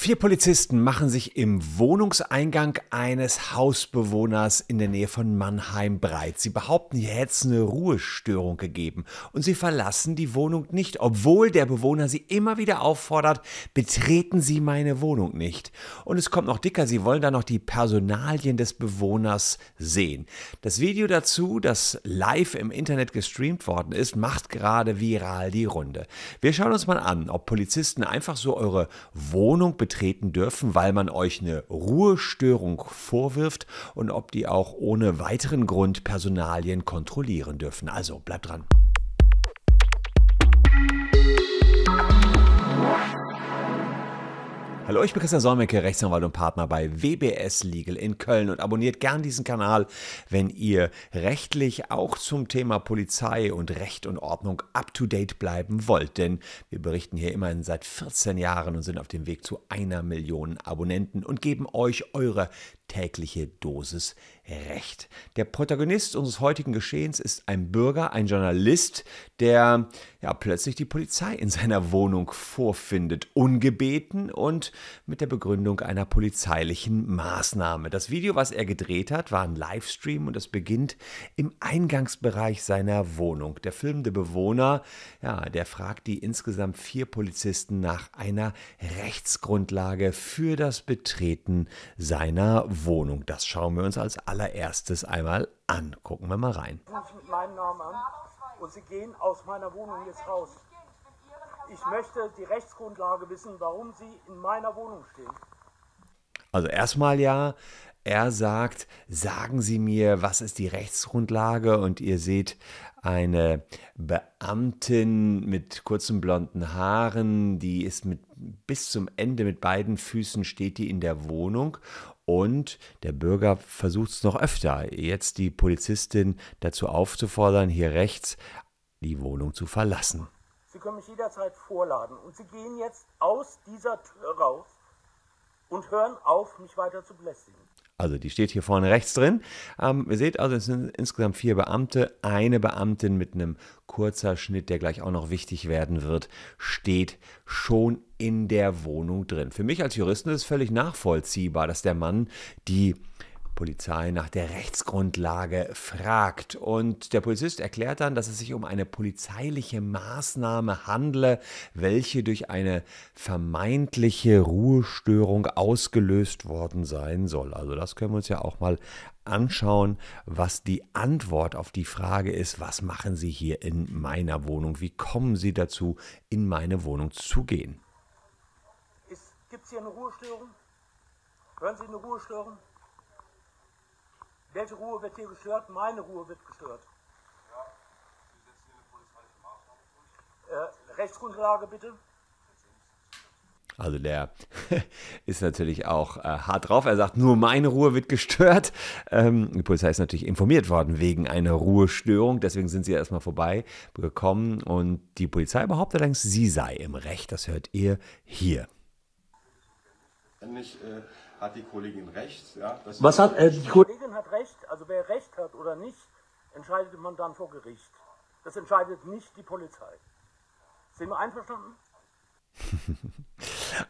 Vier Polizisten machen sich im Wohnungseingang eines Hausbewohners in der Nähe von Mannheim breit. Sie behaupten, hier hätte es eine Ruhestörung gegeben und sie verlassen die Wohnung nicht, obwohl der Bewohner sie immer wieder auffordert, betreten Sie meine Wohnung nicht. Und es kommt noch dicker, sie wollen dann noch die Personalien des Bewohners sehen. Das Video dazu, das live im Internet gestreamt worden ist, macht gerade viral die Runde. Wir schauen uns mal an, ob Polizisten einfach so eure Wohnung betreten betreten dürfen, weil man euch eine Ruhestörung vorwirft und ob die auch ohne weiteren Grund Personalien kontrollieren dürfen. Also bleibt dran. Hallo, ich bin Christian Solmecke, Rechtsanwalt und Partner bei WBS Legal in Köln und abonniert gern diesen Kanal, wenn ihr rechtlich auch zum Thema Polizei und Recht und Ordnung up-to-date bleiben wollt. Denn wir berichten hier immerhin seit 14 Jahren und sind auf dem Weg zu einer Million Abonnenten und geben euch eure tägliche Dosis Recht. Der Protagonist unseres heutigen Geschehens ist ein Bürger, ein Journalist, der ja plötzlich die Polizei in seiner Wohnung vorfindet, ungebeten und mit der Begründung einer polizeilichen Maßnahme. Das Video, was er gedreht hat, war ein Livestream und es beginnt im Eingangsbereich seiner Wohnung. Der filmende Bewohner, ja, der fragt die insgesamt vier Polizisten nach einer Rechtsgrundlage für das Betreten seiner Wohnung. Wohnung. Das schauen wir uns als allererstes einmal an. Gucken wir mal rein. Sie rufen Namen an und Sie gehen aus meiner Wohnung jetzt raus. Ich möchte die Rechtsgrundlage wissen, warum Sie in meiner Wohnung stehen. Also erstmal ja, er sagt, sagen Sie mir, was ist die Rechtsgrundlage? Und ihr seht eine Beamtin mit kurzen blonden Haaren, die ist mit bis zum Ende mit beiden Füßen steht die in der Wohnung und der Bürger versucht es noch öfter, jetzt die Polizistin dazu aufzufordern, hier rechts die Wohnung zu verlassen. Sie können mich jederzeit vorladen und Sie gehen jetzt aus dieser Tür raus und hören auf, mich weiter zu belästigen. Also die steht hier vorne rechts drin. Ähm, ihr seht also, es sind insgesamt vier Beamte. Eine Beamtin mit einem kurzer Schnitt, der gleich auch noch wichtig werden wird, steht schon in der Wohnung drin. Für mich als Juristen ist es völlig nachvollziehbar, dass der Mann die Polizei nach der Rechtsgrundlage fragt. Und der Polizist erklärt dann, dass es sich um eine polizeiliche Maßnahme handle, welche durch eine vermeintliche Ruhestörung ausgelöst worden sein soll. Also das können wir uns ja auch mal anschauen, was die Antwort auf die Frage ist, was machen Sie hier in meiner Wohnung? Wie kommen Sie dazu, in meine Wohnung zu gehen? Gibt es hier eine Ruhestörung? Hören Sie eine Ruhestörung? Welche Ruhe wird hier gestört? Meine Ruhe wird gestört. Ja, Sie setzen hier eine polizeiliche Maßnahme durch. Äh, Rechtsgrundlage bitte. Also der ist natürlich auch äh, hart drauf. Er sagt, nur meine Ruhe wird gestört. Ähm, die Polizei ist natürlich informiert worden wegen einer Ruhestörung. Deswegen sind sie erstmal vorbeigekommen. Und die Polizei behauptet allerdings, sie sei im Recht. Das hört ihr hier. Wenn ich äh, hat die Kollegin recht. Ja, Was hat äh, die Kollegin hat recht. Also wer recht hat oder nicht, entscheidet man dann vor Gericht. Das entscheidet nicht die Polizei. Sind wir einverstanden?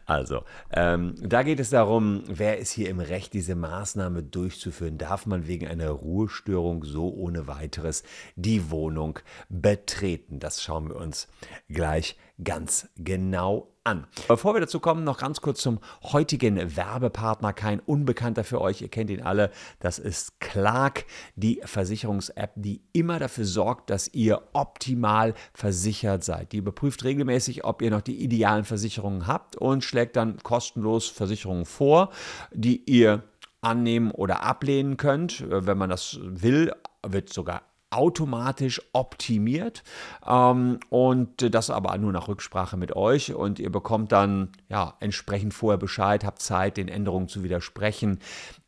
Also, ähm, da geht es darum, wer ist hier im Recht, diese Maßnahme durchzuführen? Darf man wegen einer Ruhestörung so ohne weiteres die Wohnung betreten? Das schauen wir uns gleich ganz genau an. Bevor wir dazu kommen, noch ganz kurz zum heutigen Werbepartner. Kein Unbekannter für euch, ihr kennt ihn alle. Das ist Clark, die Versicherungs-App, die immer dafür sorgt, dass ihr optimal versichert seid. Die überprüft regelmäßig, ob ihr noch die idealen Versicherungen habt und schlägt dann kostenlos Versicherungen vor, die ihr annehmen oder ablehnen könnt, wenn man das will, wird sogar automatisch optimiert. Ähm, und das aber nur nach Rücksprache mit euch. Und ihr bekommt dann ja, entsprechend vorher Bescheid, habt Zeit, den Änderungen zu widersprechen.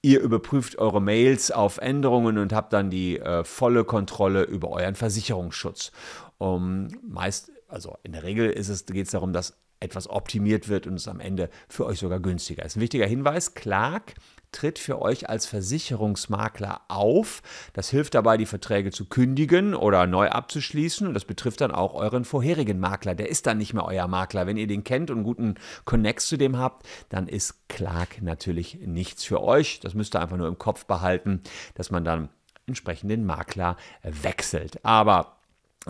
Ihr überprüft eure Mails auf Änderungen und habt dann die äh, volle Kontrolle über euren Versicherungsschutz. Um, ähm, meist, also in der Regel geht es darum, dass etwas optimiert wird und es am Ende für euch sogar günstiger ist. Ein wichtiger Hinweis, Clark tritt für euch als Versicherungsmakler auf. Das hilft dabei, die Verträge zu kündigen oder neu abzuschließen. Und das betrifft dann auch euren vorherigen Makler. Der ist dann nicht mehr euer Makler. Wenn ihr den kennt und einen guten Connect zu dem habt, dann ist Clark natürlich nichts für euch. Das müsst ihr einfach nur im Kopf behalten, dass man dann entsprechend den Makler wechselt. Aber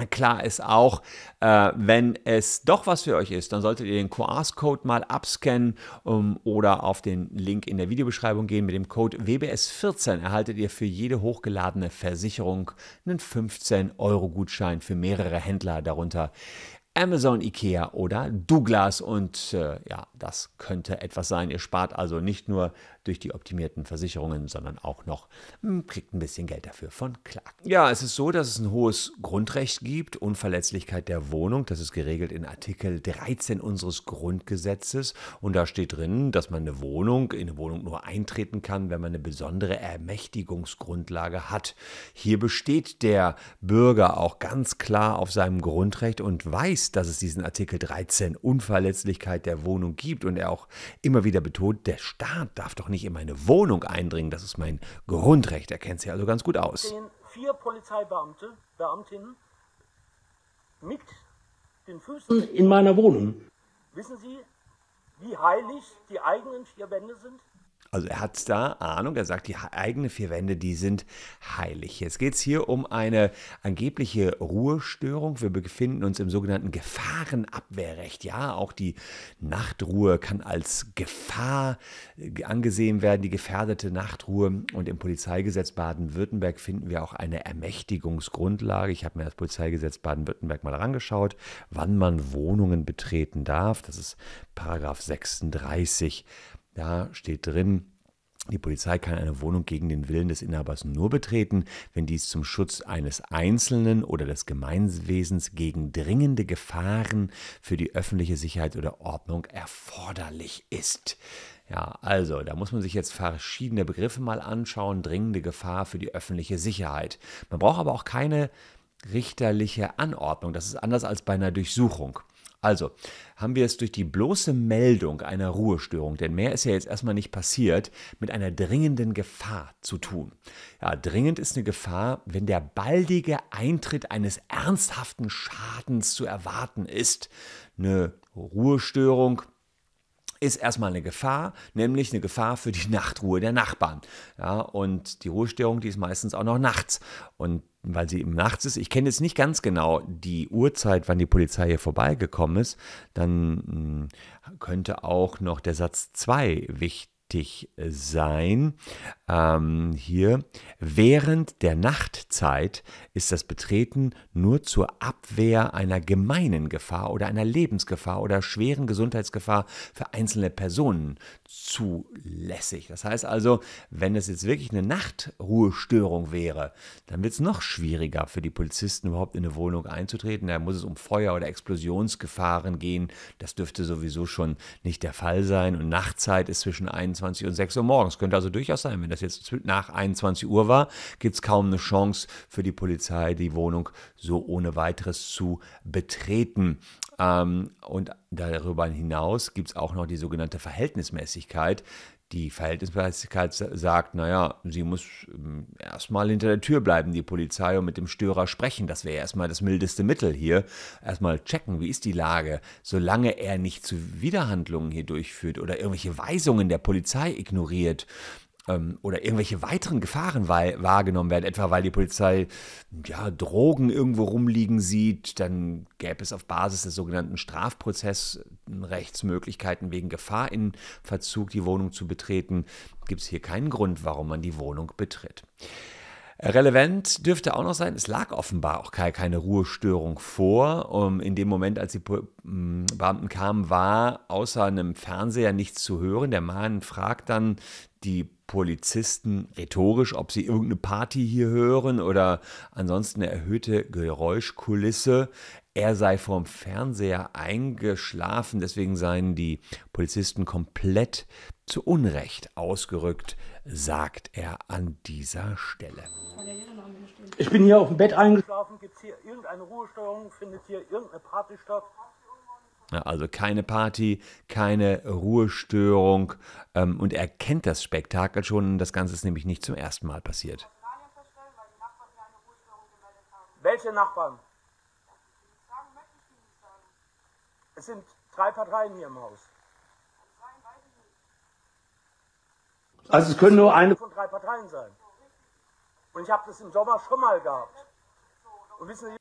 Klar ist auch, äh, wenn es doch was für euch ist, dann solltet ihr den QR-Code mal abscannen um, ähm, oder auf den Link in der Videobeschreibung gehen. Mit dem Code WBS14 erhaltet ihr für jede hochgeladene Versicherung einen 15-Euro-Gutschein für mehrere Händler, darunter Amazon, Ikea oder Douglas. Und äh, ja, das könnte etwas sein. Ihr spart also nicht nur durch die optimierten Versicherungen, sondern auch noch mh, hm, kriegt ein bisschen Geld dafür von Clark. Ja, es ist so, dass es ein hohes Grundrecht gibt, Unverletzlichkeit der Wohnung. Das ist geregelt in Artikel 13 unseres Grundgesetzes. Und da steht drin, dass man eine Wohnung, in eine Wohnung nur eintreten kann, wenn man eine besondere Ermächtigungsgrundlage hat. Hier besteht der Bürger auch ganz klar auf seinem Grundrecht und weiß, ist, dass es diesen Artikel 13 Unverletzlichkeit der Wohnung gibt und er auch immer wieder betont, der Staat darf doch nicht in meine Wohnung eindringen, das ist mein Grundrecht, er kennt sich also ganz gut aus. Stehen vier Polizeibeamte, Beamtinnen mit den Füßen in meiner Wohnung. Wissen Sie, wie heilig die eigenen vier Wände sind? Also er hat da Ahnung, er sagt, die eigenen vier Wände, die sind heilig. Jetzt geht es hier um eine angebliche Ruhestörung. Wir befinden uns im sogenannten Gefahrenabwehrrecht. Ja, auch die Nachtruhe kann als Gefahr äh, angesehen werden, die gefährdete Nachtruhe. Und im Polizeigesetz Baden-Württemberg finden wir auch eine Ermächtigungsgrundlage. Ich habe mir das Polizeigesetz Baden-Württemberg mal herangeschaut, wann man Wohnungen betreten darf. Das ist Paragraph 36 da steht drin, die Polizei kann eine Wohnung gegen den Willen des Inhabers nur betreten, wenn dies zum Schutz eines Einzelnen oder des Gemeinwesens gegen dringende Gefahren für die öffentliche Sicherheit oder Ordnung erforderlich ist. Ja, also, da muss man sich jetzt verschiedene Begriffe mal anschauen. Dringende Gefahr für die öffentliche Sicherheit. Man braucht aber auch keine richterliche Anordnung. Das ist anders als bei einer Durchsuchung. Also haben wir es durch die bloße Meldung einer Ruhestörung, denn mehr ist ja jetzt erstmal nicht passiert, mit einer dringenden Gefahr zu tun. Ja, dringend ist eine Gefahr, wenn der baldige Eintritt eines ernsthaften Schadens zu erwarten ist. Eine Ruhestörung ist erstmal eine Gefahr, nämlich eine Gefahr für die Nachtruhe der Nachbarn. Ja, und die Ruhestörung, die ist meistens auch noch nachts. Und weil sie eben nachts ist, ich kenne jetzt nicht ganz genau die Uhrzeit, wann die Polizei hier vorbeigekommen ist, dann mh, hm, könnte auch noch der Satz 2 wichtig wichtig äh, sein. Ähm, hier, während der Nachtzeit ist das Betreten nur zur Abwehr einer gemeinen Gefahr oder einer Lebensgefahr oder schweren Gesundheitsgefahr für einzelne Personen zulässig. Das heißt also, wenn es jetzt wirklich eine Nachtruhestörung wäre, dann wird es noch schwieriger für die Polizisten überhaupt in eine Wohnung einzutreten. Da muss es um Feuer- oder Explosionsgefahren gehen. Das dürfte sowieso schon nicht der Fall sein. Und Nachtzeit ist zwischen 21 22 und 6 Uhr morgens. Könnte also durchaus sein, wenn das jetzt nach 21 Uhr war, gibt es kaum eine Chance für die Polizei, die Wohnung so ohne weiteres zu betreten. Ähm, und darüber hinaus gibt es auch noch die sogenannte Verhältnismäßigkeit, die Verhältnismäßigkeit sagt, naja, sie muss ähm, erstmal hinter der Tür bleiben, die Polizei, und mit dem Störer sprechen. Das wäre erstmal das mildeste Mittel hier. Erstmal checken, wie ist die Lage, solange er nicht zu Widerhandlungen hier durchführt oder irgendwelche Weisungen der Polizei ignoriert ähm, oder irgendwelche weiteren Gefahren wahrgenommen werden, etwa weil die Polizei ja, Drogen irgendwo rumliegen sieht, dann gäbe es auf Basis des sogenannten Strafprozessrechtsmöglichkeiten äh, wegen Gefahr in Verzug die Wohnung zu betreten, gibt es hier keinen Grund, warum man die Wohnung betritt. Relevant dürfte auch noch sein, es lag offenbar auch keine Ruhestörung vor. Ähm, in dem Moment, als die mm, Beamten kamen, war außer einem Fernseher nichts zu hören. Der Mann fragt dann die Polizisten rhetorisch, ob sie irgendeine Party hier hören oder ansonsten eine erhöhte Geräuschkulisse. Er sei vom Fernseher eingeschlafen, deswegen seien die Polizisten komplett zu Unrecht ausgerückt, sagt er an dieser Stelle. Ich bin hier auf dem Bett eingeschlafen. Gibt es hier irgendeine Ruhesteuerung? Findet hier irgendeine Party statt? Ne, also keine Party, keine Ruhestörung ähm, und er kennt das Spektakel schon. Das Ganze ist nämlich nicht zum ersten Mal passiert. Welche Nachbarn? Es sind drei Parteien hier im Haus. Also es können nur eine von drei Parteien sein. Und ich habe das im Sommer schon mal gehabt. Und wissen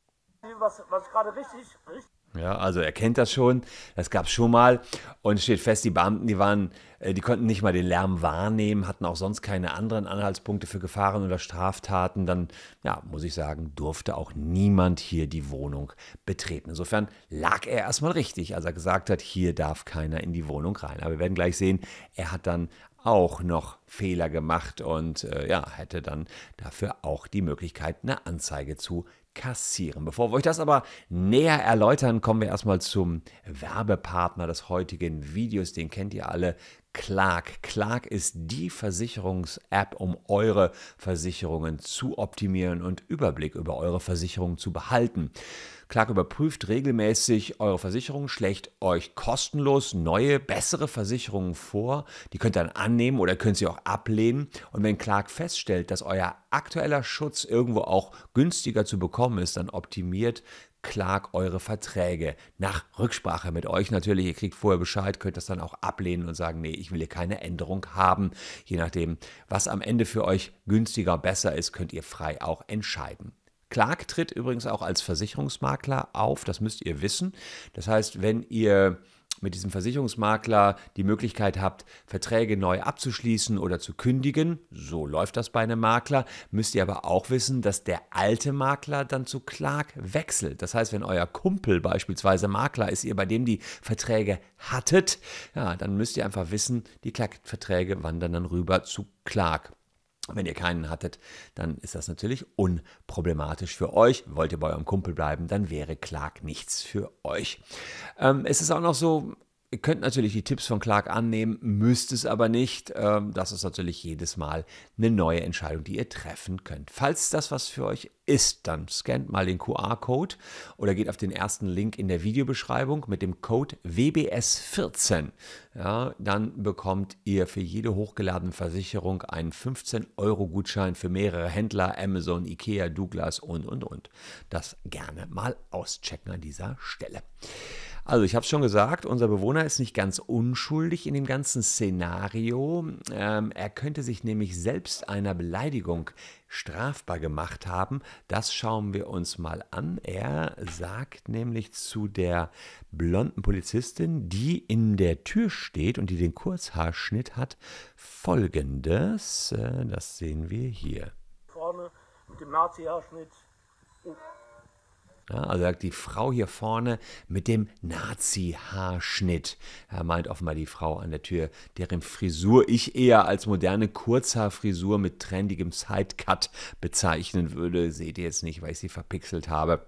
Sie, was, was gerade richtig, richtig ja, also er kennt das schon, das gab es schon mal und steht fest, die Beamten, die waren, äh, die konnten nicht mal den Lärm wahrnehmen, hatten auch sonst keine anderen Anhaltspunkte für Gefahren oder Straftaten. Dann, ja, muss ich sagen, durfte auch niemand hier die Wohnung betreten. Insofern lag er erstmal richtig, als er gesagt hat, hier darf keiner in die Wohnung rein. Aber wir werden gleich sehen, er hat dann auch noch Fehler gemacht und äh, ja, hätte dann dafür auch die Möglichkeit, eine Anzeige zu kassieren. Bevor wir euch das aber näher erläutern, kommen wir erstmal zum Werbepartner des heutigen Videos. Den kennt ihr alle, Clark. Clark ist die Versicherungs-App, um eure Versicherungen zu optimieren und Überblick über eure Versicherungen zu behalten. Clark überprüft regelmäßig eure Versicherungen, schlägt euch kostenlos neue, bessere Versicherungen vor. Die könnt ihr dann annehmen oder könnt sie auch ablehnen. Und wenn Clark feststellt, dass euer aktueller Schutz irgendwo auch günstiger zu bekommen ist, dann optimiert Clark eure Verträge. Nach Rücksprache mit euch natürlich. Ihr kriegt vorher Bescheid, könnt das dann auch ablehnen und sagen, nee, ich will hier keine Änderung haben. Je nachdem, was am Ende für euch günstiger, besser ist, könnt ihr frei auch entscheiden. Clark tritt übrigens auch als Versicherungsmakler auf, das müsst ihr wissen. Das heißt, wenn ihr mit diesem Versicherungsmakler die Möglichkeit habt, Verträge neu abzuschließen oder zu kündigen, so läuft das bei einem Makler, müsst ihr aber auch wissen, dass der alte Makler dann zu Clark wechselt. Das heißt, wenn euer Kumpel beispielsweise Makler ist, ihr bei dem die Verträge hattet, ja, dann müsst ihr einfach wissen, die Clark-Verträge wandern dann rüber zu Clark. Wenn ihr keinen hattet, dann ist das natürlich unproblematisch für euch. Wollt ihr bei eurem Kumpel bleiben, dann wäre Clark nichts für euch. Ähm, es ist auch noch so, Ihr könnt natürlich die Tipps von Clark annehmen, müsst es aber nicht. Ähm, das ist natürlich jedes Mal eine neue Entscheidung, die ihr treffen könnt. Falls das was für euch ist, dann scannt mal den QR-Code oder geht auf den ersten Link in der Videobeschreibung mit dem Code WBS14. Ja, dann bekommt ihr für jede hochgeladene Versicherung einen 15-Euro-Gutschein für mehrere Händler, Amazon, Ikea, Douglas und, und, und. Das gerne mal auschecken an dieser Stelle. Also ich habe es schon gesagt, unser Bewohner ist nicht ganz unschuldig in dem ganzen Szenario. Ähm, er könnte sich nämlich selbst einer Beleidigung strafbar gemacht haben. Das schauen wir uns mal an. Er sagt nämlich zu der blonden Polizistin, die in der Tür steht und die den Kurzhaarschnitt hat, folgendes. Äh, das sehen wir hier. Vorne mit dem Nazi-Haarschnitt oh. Ja, also sagt die Frau hier vorne mit dem Nazi-Haarschnitt. Er meint offenbar die Frau an der Tür, deren Frisur ich eher als moderne Kurzhaarfrisur mit trendigem Sidecut bezeichnen würde. Seht ihr jetzt nicht, weil ich sie verpixelt habe.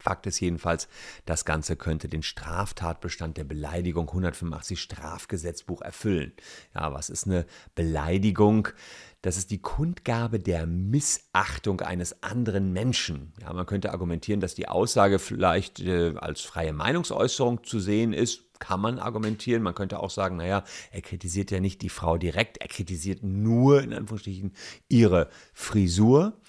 Fakt ist jedenfalls, das Ganze könnte den Straftatbestand der Beleidigung 185 Strafgesetzbuch erfüllen. Ja, was ist eine Beleidigung? Das ist die Kundgabe der Missachtung eines anderen Menschen. Ja, man könnte argumentieren, dass die Aussage vielleicht äh, als freie Meinungsäußerung zu sehen ist, kann man argumentieren. Man könnte auch sagen, naja, er kritisiert ja nicht die Frau direkt, er kritisiert nur in Anführungsstrichen ihre Frisur.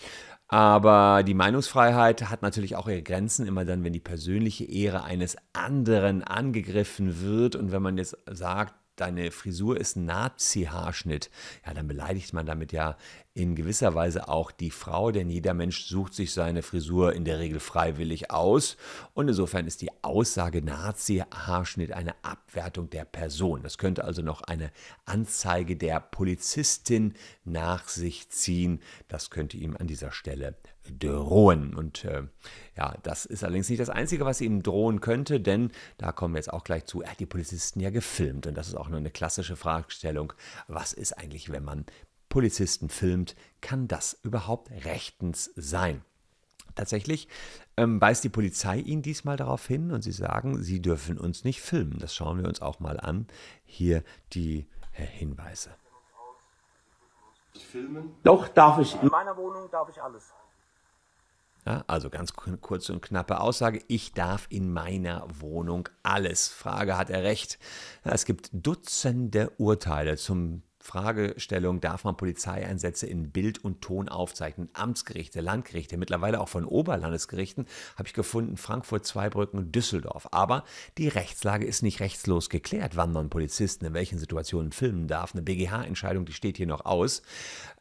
Aber die Meinungsfreiheit hat natürlich auch ihre Grenzen, immer dann, wenn die persönliche Ehre eines anderen angegriffen wird. Und wenn man jetzt sagt, deine Frisur ist Nazi-Haarschnitt, ja, dann beleidigt man damit ja in gewisser Weise auch die Frau, denn jeder Mensch sucht sich seine Frisur in der Regel freiwillig aus. Und insofern ist die Aussage Nazi-Haarschnitt eine Abwertung der Person. Das könnte also noch eine Anzeige der Polizistin nach sich ziehen. Das könnte ihm an dieser Stelle drohen. Und äh, ja, das ist allerdings nicht das Einzige, was ihm drohen könnte, denn da kommen wir jetzt auch gleich zu, er hat die Polizisten ja gefilmt. Und das ist auch nur eine klassische Fragestellung, was ist eigentlich, wenn man Polizisten filmt, kann das überhaupt rechtens sein? Tatsächlich ähm, weist die Polizei ihn diesmal darauf hin und sie sagen, sie dürfen uns nicht filmen. Das schauen wir uns auch mal an. Hier die äh, Hinweise. Filmen? Doch, darf ich. In meiner Wohnung darf ich alles. Ja, also ganz kurze und knappe Aussage. Ich darf in meiner Wohnung alles. Frage, hat er recht? Es gibt Dutzende Urteile zum Fragestellung, darf man Polizeieinsätze in Bild und Ton aufzeichnen? Amtsgerichte, Landgerichte, mittlerweile auch von Oberlandesgerichten habe ich gefunden, Frankfurt, Zweibrücken, Düsseldorf. Aber die Rechtslage ist nicht rechtslos geklärt, wann man Polizisten in welchen Situationen filmen darf. Eine BGH-Entscheidung, die steht hier noch aus.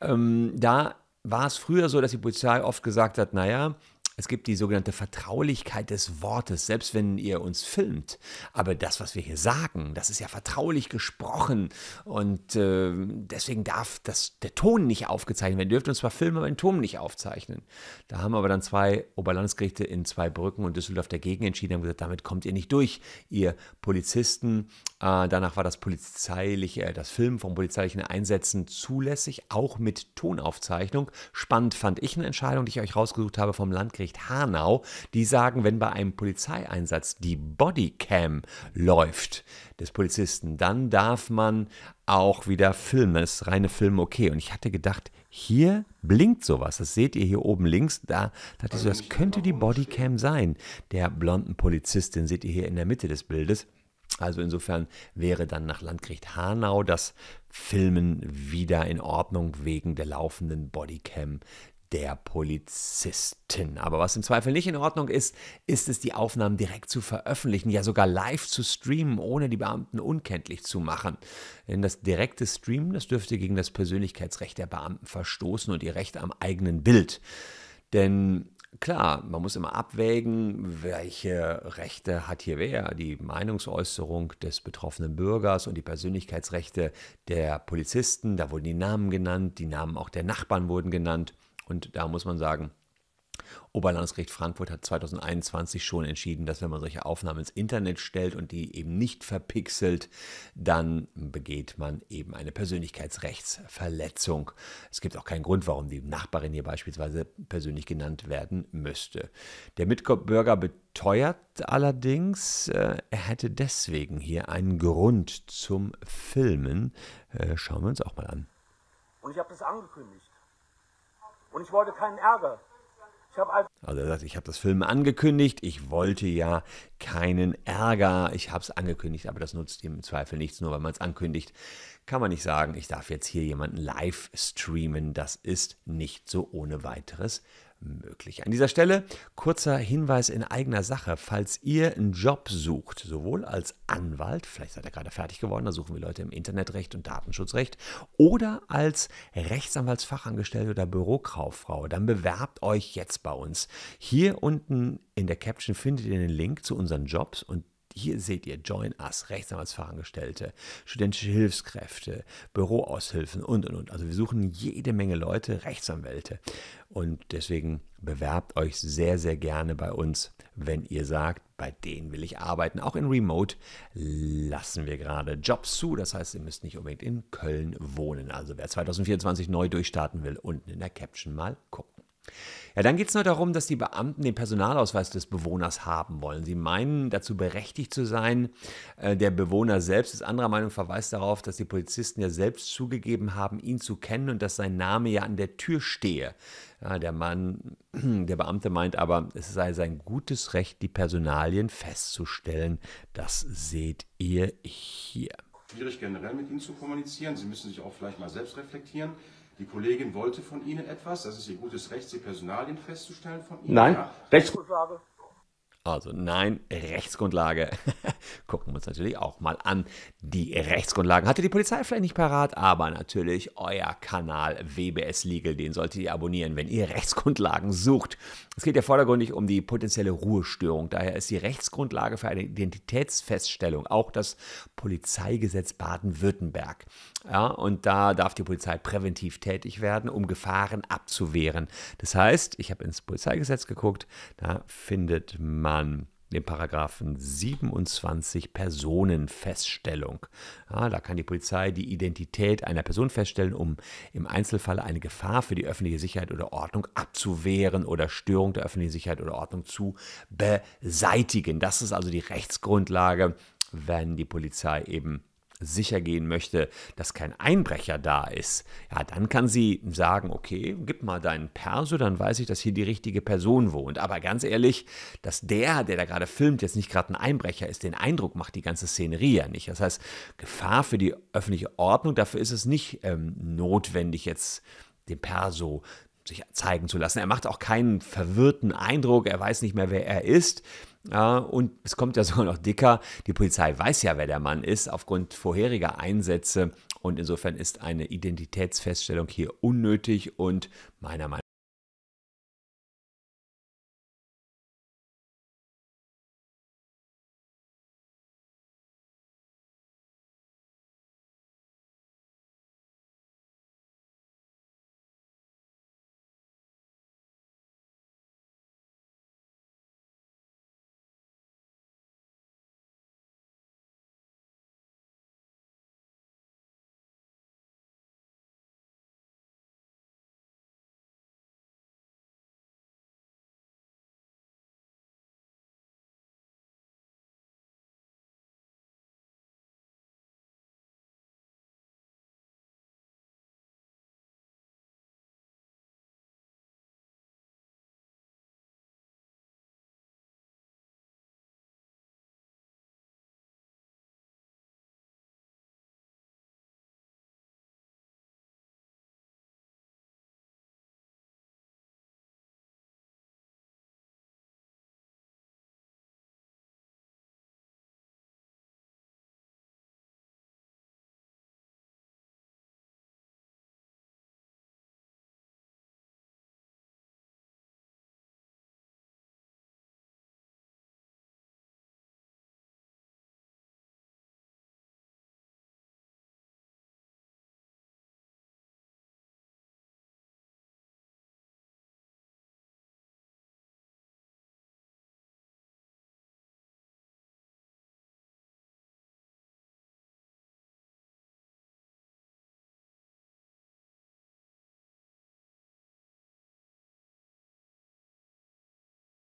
Ähm, da war es früher so, dass die Polizei oft gesagt hat, naja, es gibt die sogenannte Vertraulichkeit des Wortes, selbst wenn ihr uns filmt. Aber das, was wir hier sagen, das ist ja vertraulich gesprochen. Und äh, deswegen darf das, der Ton nicht aufgezeichnet werden. Ihr dürft uns zwar filmen, aber den Ton nicht aufzeichnen. Da haben aber dann zwei Oberlandesgerichte in zwei Brücken und Düsseldorf dagegen entschieden und gesagt, damit kommt ihr nicht durch, ihr Polizisten. Äh, danach war das polizeiliche, äh, das Filmen von polizeilichen Einsätzen zulässig, auch mit Tonaufzeichnung. Spannend fand ich eine Entscheidung, die ich euch rausgesucht habe vom Landgericht Landgericht Hanau, die sagen, wenn bei einem Polizeieinsatz die Bodycam läuft des Polizisten, dann darf man auch wieder filmen. Das ist reine Film okay. Und ich hatte gedacht, hier blinkt sowas. Das seht ihr hier oben links. Da dachte ich so, das könnte die Bodycam sein. Der blonden Polizistin seht ihr hier in der Mitte des Bildes. Also insofern wäre dann nach Landgericht Hanau das Filmen wieder in Ordnung wegen der laufenden Bodycam der Polizisten. Aber was im Zweifel nicht in Ordnung ist, ist es, die Aufnahmen direkt zu veröffentlichen, ja sogar live zu streamen, ohne die Beamten unkenntlich zu machen. Denn das direkte Streamen, das dürfte gegen das Persönlichkeitsrecht der Beamten verstoßen und ihr Recht am eigenen Bild. Denn klar, man muss immer abwägen, welche Rechte hat hier wer. Die Meinungsäußerung des betroffenen Bürgers und die Persönlichkeitsrechte der Polizisten, da wurden die Namen genannt, die Namen auch der Nachbarn wurden genannt. Und da muss man sagen, Oberlandesgericht Frankfurt hat 2021 schon entschieden, dass wenn man solche Aufnahmen ins Internet stellt und die eben nicht verpixelt, dann begeht man eben eine Persönlichkeitsrechtsverletzung. Es gibt auch keinen Grund, warum die Nachbarin hier beispielsweise persönlich genannt werden müsste. Der Mitbürger beteuert allerdings, äh, er hätte deswegen hier einen Grund zum Filmen. Äh, schauen wir uns auch mal an. Und ich habe das angekündigt. Und ich wollte keinen Ärger. Hab also er sagt, ich habe das Film angekündigt, ich wollte ja keinen Ärger, ich habe es angekündigt, aber das nutzt ihm im Zweifel nichts, nur weil man es ankündigt, kann man nicht sagen, ich darf jetzt hier jemanden live streamen, das ist nicht so ohne weiteres möglich. An dieser Stelle kurzer Hinweis in eigener Sache. Falls ihr einen Job sucht, sowohl als Anwalt, vielleicht seid ihr gerade fertig geworden, da suchen wir Leute im Internetrecht und Datenschutzrecht, oder als Rechtsanwaltsfachangestellte oder Bürokauffrau, dann bewerbt euch jetzt bei uns. Hier unten in der Caption findet ihr den Link zu unseren Jobs und hier seht ihr Join Us, Rechtsanwaltsfachangestellte, studentische Hilfskräfte, Büroaushilfen und, und, und. Also wir suchen jede Menge Leute, Rechtsanwälte. Und deswegen bewerbt euch sehr, sehr gerne bei uns, wenn ihr sagt, bei denen will ich arbeiten. Auch in Remote lassen wir gerade Jobs zu. Das heißt, ihr müsst nicht unbedingt in Köln wohnen. Also wer 2024 neu durchstarten will, unten in der Caption mal gucken. Ja, dann geht es nur darum, dass die Beamten den Personalausweis des Bewohners haben wollen. Sie meinen, dazu berechtigt zu sein. Äh, der Bewohner selbst ist anderer Meinung, verweist darauf, dass die Polizisten ja selbst zugegeben haben, ihn zu kennen und dass sein Name ja an der Tür stehe. Ja, der Mann, der Beamte meint aber, es sei sein gutes Recht, die Personalien festzustellen. Das seht ihr hier. Schwierig generell mit Ihnen zu kommunizieren. Sie müssen sich auch vielleicht mal selbst reflektieren. Die Kollegin wollte von Ihnen etwas, das ist ihr gutes Recht, die Personalien festzustellen von Ihnen. Nein, Rechtsgrundlage also nein, Rechtsgrundlage. Gucken wir uns natürlich auch mal an. Die Rechtsgrundlagen hatte die Polizei vielleicht nicht parat, aber natürlich euer Kanal WBS Legal, den solltet ihr abonnieren, wenn ihr Rechtsgrundlagen sucht. Es geht ja vordergründig um die potenzielle Ruhestörung. Daher ist die Rechtsgrundlage für eine Identitätsfeststellung auch das Polizeigesetz Baden-Württemberg. Ja, und da darf die Polizei präventiv tätig werden, um Gefahren abzuwehren. Das heißt, ich habe ins Polizeigesetz geguckt, da findet man man den Paragraphen 27 Personenfeststellung. Ja, da kann die Polizei die Identität einer Person feststellen, um im Einzelfall eine Gefahr für die öffentliche Sicherheit oder Ordnung abzuwehren oder Störung der öffentlichen Sicherheit oder Ordnung zu beseitigen. Das ist also die Rechtsgrundlage, wenn die Polizei eben sicher gehen möchte, dass kein Einbrecher da ist, ja, dann kann sie sagen, okay, gib mal deinen Perso, dann weiß ich, dass hier die richtige Person wohnt. Aber ganz ehrlich, dass der, der da gerade filmt, jetzt nicht gerade ein Einbrecher ist, den Eindruck macht die ganze Szenerie ja nicht. Das heißt, Gefahr für die öffentliche Ordnung, dafür ist es nicht ähm, notwendig, jetzt den Perso sich zeigen zu lassen. Er macht auch keinen verwirrten Eindruck, er weiß nicht mehr, wer er ist. Ja, und es kommt ja sogar noch dicker. Die Polizei weiß ja, wer der Mann ist, aufgrund vorheriger Einsätze. Und insofern ist eine Identitätsfeststellung hier unnötig und meiner Meinung nach